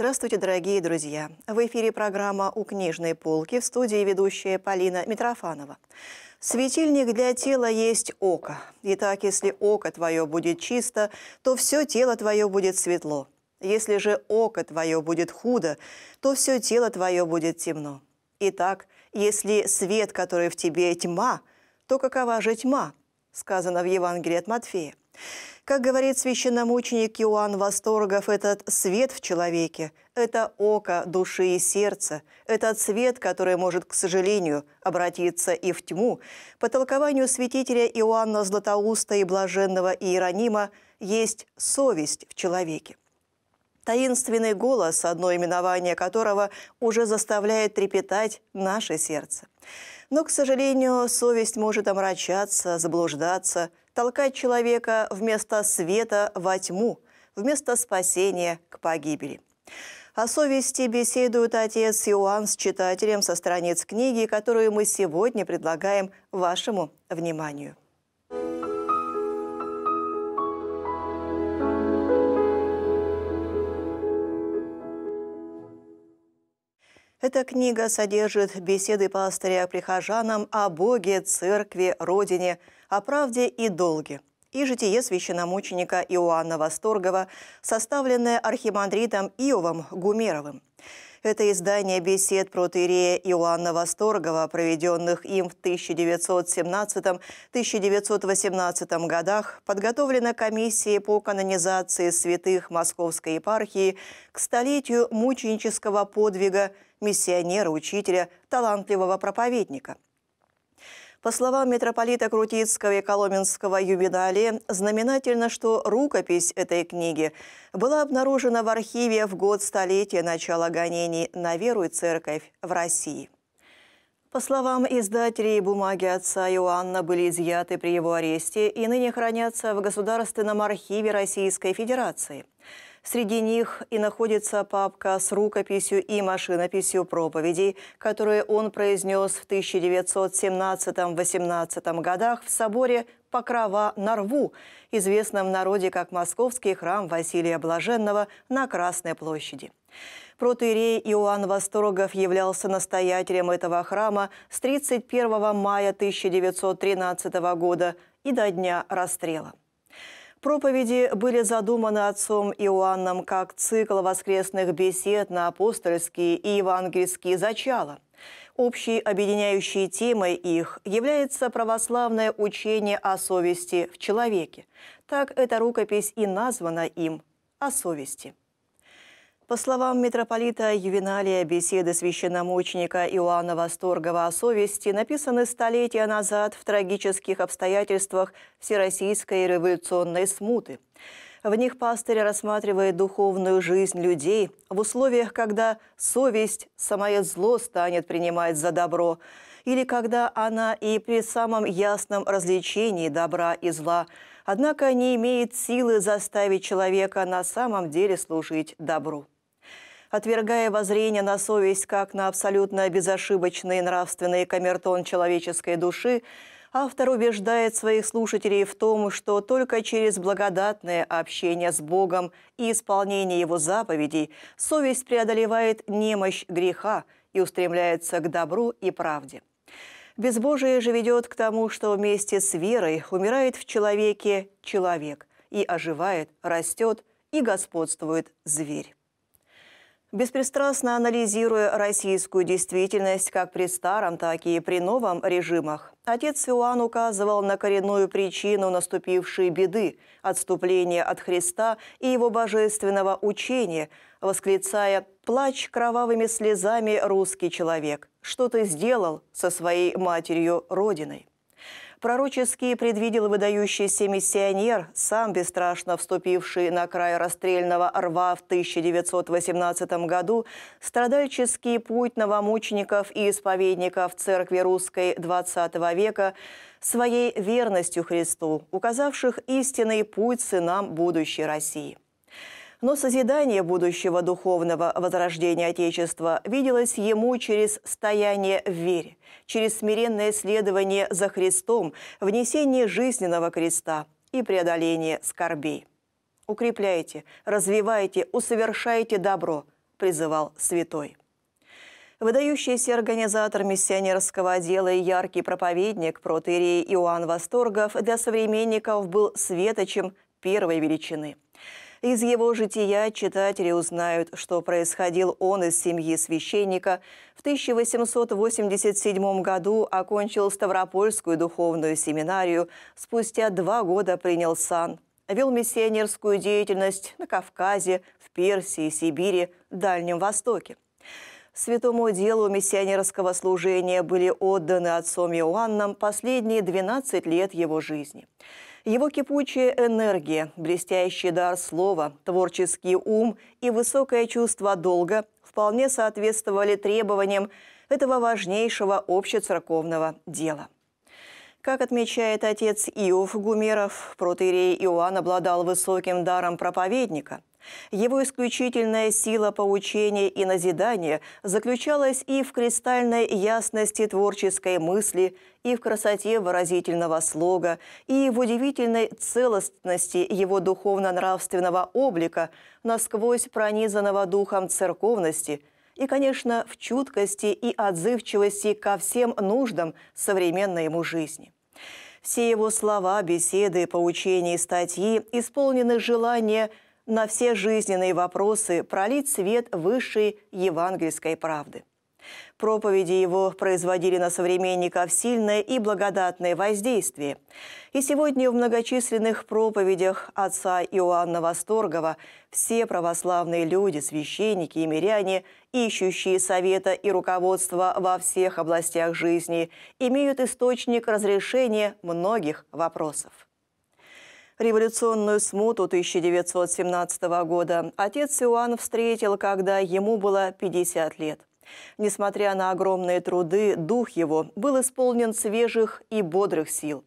Здравствуйте, дорогие друзья! В эфире программа «У книжной полки» в студии ведущая Полина Митрофанова. Светильник для тела есть око. И так, если око твое будет чисто, то все тело твое будет светло. Если же око твое будет худо, то все тело твое будет темно. Итак, если свет, который в тебе тьма, то какова же тьма? Сказано в Евангелии от Матфея. Как говорит священномученик Иоанн Восторгов, этот свет в человеке – это око души и сердца, этот свет, который может, к сожалению, обратиться и в тьму. По толкованию святителя Иоанна Златоуста и блаженного Иеронима есть совесть в человеке – таинственный голос, одно именование которого уже заставляет трепетать наше сердце. Но, к сожалению, совесть может омрачаться, заблуждаться, толкать человека вместо света во тьму, вместо спасения к погибели. О совести беседует отец Иоанн с читателем со страниц книги, которую мы сегодня предлагаем вашему вниманию. Эта книга содержит беседы пастыря прихожанам о Боге, Церкви, Родине, о правде и долге и житие священномученика Иоанна Восторгова, составленное архимандритом Иовом Гумеровым. Это издание бесед протеерея Иоанна Восторгова, проведенных им в 1917-1918 годах, подготовлено комиссией по канонизации святых Московской епархии к столетию мученического подвига миссионера-учителя, талантливого проповедника – по словам митрополита Крутицкого и Коломенского юбинале, знаменательно, что рукопись этой книги была обнаружена в архиве в год столетия начала гонений на веру и церковь в России. По словам издателей, бумаги отца Иоанна были изъяты при его аресте и ныне хранятся в Государственном архиве Российской Федерации – Среди них и находится папка с рукописью и машинописью проповедей, которые он произнес в 1917-18 годах в соборе Покрова на Рву, известном в народе как Московский храм Василия Блаженного на Красной площади. Протоирей Иоанн Восторгов являлся настоятелем этого храма с 31 мая 1913 года и до дня расстрела. Проповеди были задуманы отцом Иоанном как цикл воскресных бесед на апостольские и евангельские зачала. Общей объединяющей темой их является православное учение о совести в человеке. Так эта рукопись и названа им «О совести». По словам митрополита Ювеналия, беседы священномученика Иоанна Восторгова о совести написаны столетия назад в трагических обстоятельствах Всероссийской революционной смуты. В них пастырь рассматривает духовную жизнь людей в условиях, когда совесть самое зло станет принимать за добро, или когда она и при самом ясном развлечении добра и зла, однако не имеет силы заставить человека на самом деле служить добру. Отвергая воззрение на совесть как на абсолютно безошибочный нравственный камертон человеческой души, автор убеждает своих слушателей в том, что только через благодатное общение с Богом и исполнение Его заповедей совесть преодолевает немощь греха и устремляется к добру и правде. Безбожие же ведет к тому, что вместе с верой умирает в человеке человек и оживает, растет и господствует зверь. Беспристрастно анализируя российскую действительность как при старом, так и при новом режимах, отец Иоанн указывал на коренную причину наступившей беды – отступление от Христа и его божественного учения, восклицая «Плачь кровавыми слезами русский человек, что ты сделал со своей матерью-родиной». Пророчески предвидел выдающийся миссионер, сам бесстрашно вступивший на край расстрельного рва в 1918 году, страдальческий путь новомучеников и исповедников церкви русской XX века своей верностью Христу, указавших истинный путь сынам будущей России. Но созидание будущего духовного возрождения Отечества виделось ему через стояние в вере, через смиренное следование за Христом, внесение жизненного креста и преодоление скорбей. «Укрепляйте, развивайте, усовершайте добро», – призывал святой. Выдающийся организатор миссионерского отдела и яркий проповедник протеерей Иоанн Восторгов для современников был светочем первой величины – из его жития читатели узнают, что происходил он из семьи священника. В 1887 году окончил Ставропольскую духовную семинарию, спустя два года принял сан. Вел миссионерскую деятельность на Кавказе, в Персии, Сибири, Дальнем Востоке. Святому делу миссионерского служения были отданы отцом Иоанном последние 12 лет его жизни. Его кипучая энергия, блестящий дар слова, творческий ум и высокое чувство долга вполне соответствовали требованиям этого важнейшего общецерковного дела. Как отмечает отец Иов Гумеров, протеерей Иоанн обладал высоким даром проповедника – его исключительная сила поучения и назидания заключалась и в кристальной ясности творческой мысли, и в красоте выразительного слога, и в удивительной целостности его духовно-нравственного облика, насквозь пронизанного духом церковности – и, конечно, в чуткости и отзывчивости ко всем нуждам современной ему жизни. Все его слова, беседы, поучения и статьи исполнены желания – на все жизненные вопросы пролить свет высшей евангельской правды. Проповеди его производили на современников сильное и благодатное воздействие. И сегодня в многочисленных проповедях отца Иоанна Восторгова все православные люди, священники и миряне, ищущие совета и руководства во всех областях жизни, имеют источник разрешения многих вопросов революционную смуту 1917 года отец Иоанн встретил, когда ему было 50 лет. Несмотря на огромные труды, дух его был исполнен свежих и бодрых сил.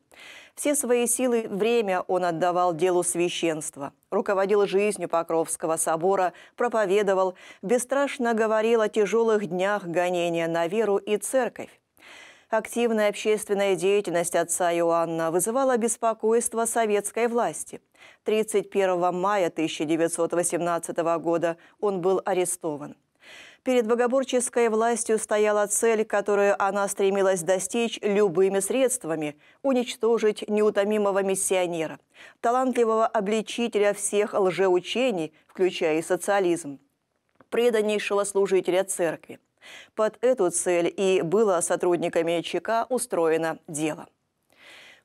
Все свои силы и время он отдавал делу священства, руководил жизнью Покровского собора, проповедовал, бесстрашно говорил о тяжелых днях гонения на веру и церковь. Активная общественная деятельность отца Иоанна вызывала беспокойство советской власти. 31 мая 1918 года он был арестован. Перед богоборческой властью стояла цель, которую она стремилась достичь любыми средствами – уничтожить неутомимого миссионера, талантливого обличителя всех лжеучений, включая и социализм, преданнейшего служителя церкви – под эту цель и было сотрудниками ЧК устроено дело.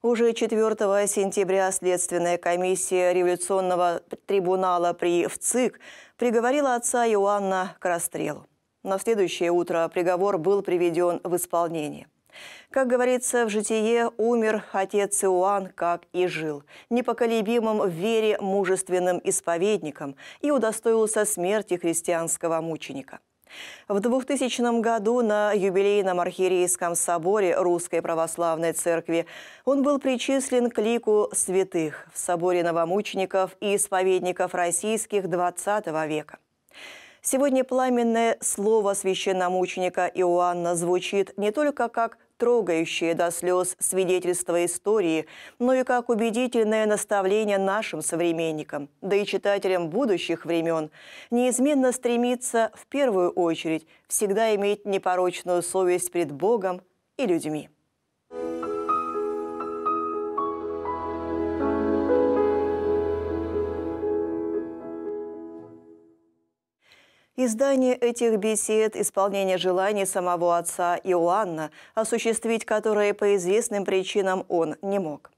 Уже 4 сентября Следственная комиссия Революционного трибунала при ВЦИК приговорила отца Иоанна к расстрелу. На следующее утро приговор был приведен в исполнение. Как говорится в житие, умер отец Иоанн, как и жил, непоколебимым в вере мужественным исповедником и удостоился смерти христианского мученика. В 2000 году на юбилейном архиерейском соборе Русской Православной Церкви он был причислен к лику святых в соборе новомучеников и исповедников российских XX века. Сегодня пламенное слово священномученика Иоанна звучит не только как трогающее до слез свидетельство истории, но и как убедительное наставление нашим современникам, да и читателям будущих времен, неизменно стремится в первую очередь всегда иметь непорочную совесть перед Богом и людьми. Издание этих бесед – исполнение желаний самого отца Иоанна, осуществить которые по известным причинам он не мог.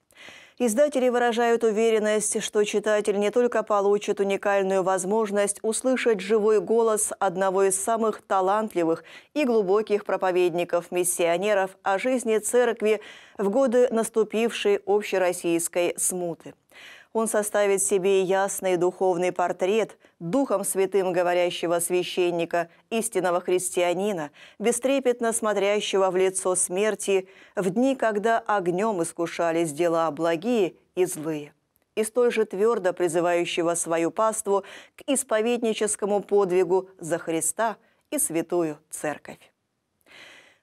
Издатели выражают уверенность, что читатель не только получит уникальную возможность услышать живой голос одного из самых талантливых и глубоких проповедников-миссионеров о жизни церкви в годы наступившей общероссийской смуты. Он составит себе ясный духовный портрет духом святым говорящего священника, истинного христианина, бестрепетно смотрящего в лицо смерти в дни, когда огнем искушались дела благие и злые и столь же твердо призывающего свою паству к исповедническому подвигу за Христа и Святую Церковь.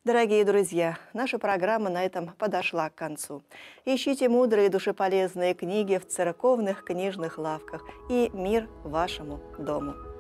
Дорогие друзья, наша программа на этом подошла к концу. Ищите мудрые душеполезные книги в церковных книжных лавках и мир вашему дому.